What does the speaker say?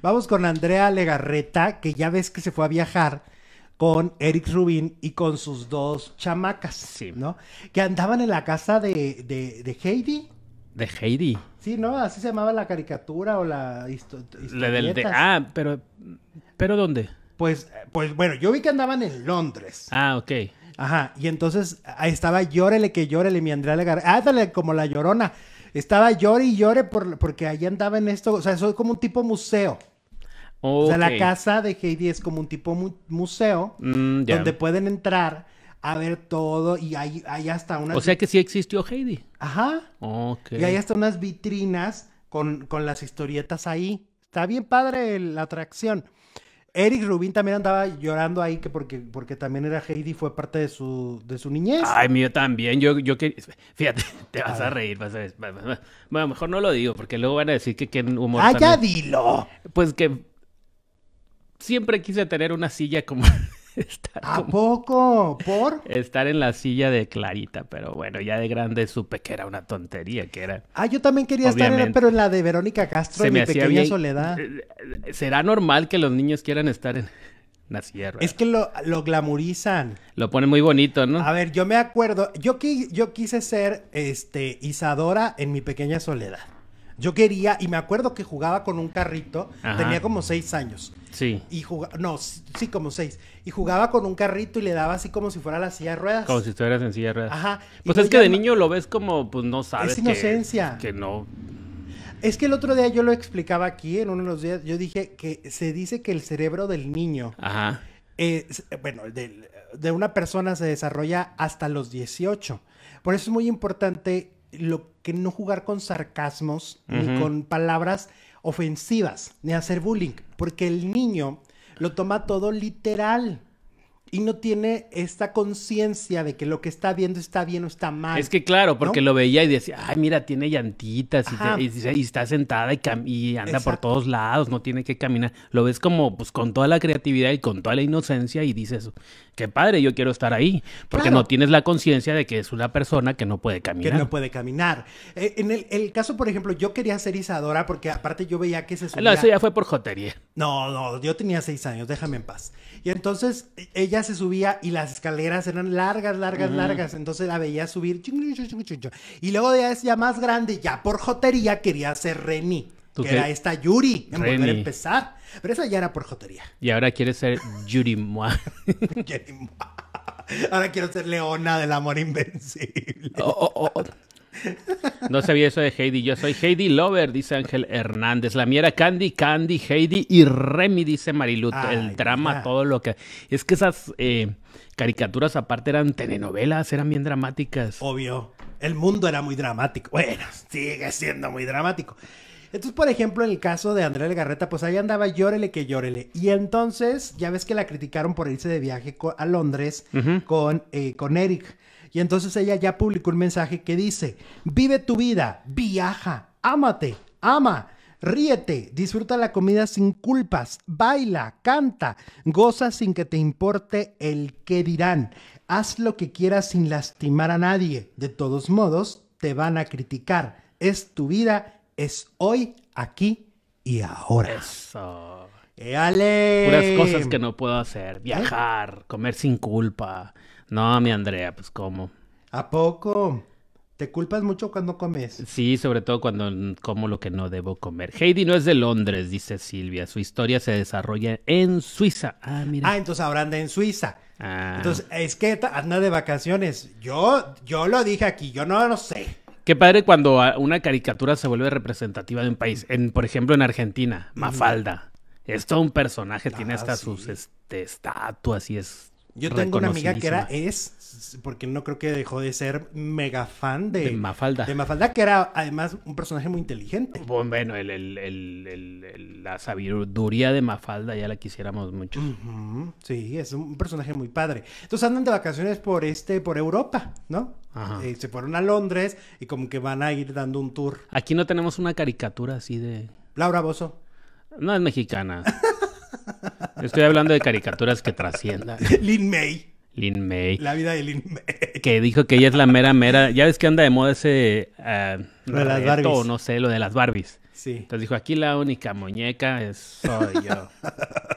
Vamos con Andrea Legarreta, que ya ves que se fue a viajar con Eric Rubin y con sus dos chamacas, sí. ¿no? Que andaban en la casa de, de, Heidi. De Heidi. Sí, ¿no? Así se llamaba la caricatura o la historia. ah, pero, pero ¿dónde? Pues, pues bueno, yo vi que andaban en Londres. Ah, ok. Ajá, y entonces ahí estaba llórele que llórele mi Andrea Legarreta. Ah, dale, como la llorona. Estaba llore y llore porque ahí andaba en esto. O sea, es como un tipo museo. O sea, la casa de Heidi es como un tipo museo mm, donde pueden entrar a ver todo y hay, hay hasta unas... O sea que sí existió Heidi. Ajá. Y hay hasta unas vitrinas con, con las historietas ahí. Está bien padre la atracción. Eric Rubin también andaba llorando ahí que porque, porque también era Heidi fue parte de su, de su niñez. Ay, mío también. Yo, yo que fíjate, te vas a, reír, vas a Bueno, mejor no lo digo, porque luego van a decir que qué humor. ¡Ah, ya dilo! Pues que siempre quise tener una silla como ¿A poco? ¿Por? Estar en la silla de Clarita, pero bueno, ya de grande supe que era una tontería, que era... Ah, yo también quería estar, en la... pero en la de Verónica Castro, en mi pequeña soledad. Eh, eh, ¿Será normal que los niños quieran estar en la sierra? Es que lo, lo, glamurizan. Lo ponen muy bonito, ¿no? A ver, yo me acuerdo, yo, yo quise ser, este, Isadora en mi pequeña soledad. Yo quería, y me acuerdo que jugaba con un carrito, tenía como seis años. Sí. Y no, sí, como seis. Y jugaba con un carrito y le daba así como si fuera la silla de ruedas. Como si estuvieras en silla de ruedas. Ajá. Pues, pues es que de niño lo ves como, pues no sabes. Es inocencia. que, no. Es que el otro día yo lo explicaba aquí en uno de los días. Yo dije que se dice que el cerebro del niño. Ajá. bueno, de, de, una persona se desarrolla hasta los 18. Por eso es muy importante lo que no jugar con sarcasmos ni con palabras ofensivas, ni hacer bullying, porque el niño lo toma todo literal y no tiene esta conciencia de que lo que está viendo está bien o está mal. Es que claro, porque lo veía y decía, ay, mira, tiene llantitas y, está sentada y, anda por todos lados, no tiene que caminar. Lo ves como, pues, con toda la creatividad y con toda la inocencia y dices, qué padre, yo quiero estar ahí. Porque no tienes la conciencia de que es una persona que no puede caminar. Que no puede caminar. E, en el, caso, por ejemplo, yo quería ser Isadora porque aparte yo veía que se subía... No, eso ya fue por jotería. No, no, yo tenía seis años, déjame en paz. Y entonces e, ella se subía y las escaleras eran largas, largas, largas. Entonces la veía subir. Y luego de es más grande, ya por jotería quería ser Reni. Que era esta Yuri, en volver a empezar. Pero esa ya era por jotería. Y ahora quiere ser Yuri Mua. Ahora quiero ser Leona del amor invencible. Oh, oh, oh. No sabía eso de Heidi. Yo soy Heidi Lover, dice Ángel Hernández. La mía era Candy, Candy, Heidi y Remy, dice Marilu. el drama, todo lo que. Es que esas eh, caricaturas, aparte, eran telenovelas, eran bien dramáticas. Obvio. El mundo era muy dramático. Bueno, sigue siendo muy dramático. Entonces, por ejemplo, en el caso de Andrea Legarreta, pues ahí andaba llórele que llórele. Y entonces, ya ves que la criticaron por irse de viaje a Londres con, eh, con Eric. Y entonces ella ya publicó un mensaje que dice, vive tu vida, viaja, ámate, ama. Ríete, disfruta la comida sin culpas, baila, canta, goza sin que te importe el qué dirán, haz lo que quieras sin lastimar a nadie. De todos modos, te van a criticar. Es tu vida es hoy, aquí y ahora. Eso. ¡Éale! Puras cosas que no puedo hacer. ¿Eh? Viajar, comer sin culpa. No, mi Andrea, pues cómo. ¿A poco? ¿Te culpas mucho cuando comes? Sí, sobre todo cuando como lo que no debo comer. Heidi no es de Londres, dice Silvia. Su historia se desarrolla en Suiza. Ah, mira. Ah, entonces ahora anda en Suiza. Ah. Entonces, es que anda de vacaciones. Yo, yo lo dije aquí, yo no lo sé. Qué padre cuando una caricatura se vuelve representativa de un país. En, por ejemplo, en Argentina, Mafalda. Es todo un personaje, tiene ah, hasta sus este, estatuas y es yo tengo una amiga que era, es, porque no creo que dejó de ser mega fan de, Mafalda. De Mafalda, que era además un personaje muy inteligente. Bueno, el, el, el, la sabiduría de Mafalda ya la quisiéramos mucho. Sí, es un personaje muy padre. Entonces andan de vacaciones por este, por Europa, ¿no? Ajá. Eh, se fueron a Londres y como que van a ir dando un tour. Aquí no tenemos una caricatura así de... Laura Bozo. No es mexicana. Estoy hablando de caricaturas que trasciendan. Lin May. Lin May. La vida de Lin May. Que dijo que ella es la mera mera. Ya ves que anda de moda ese. Ah, lo de las Barbies. no sé, lo de las Barbies. Sí. Entonces dijo: aquí la única muñeca es soy yo.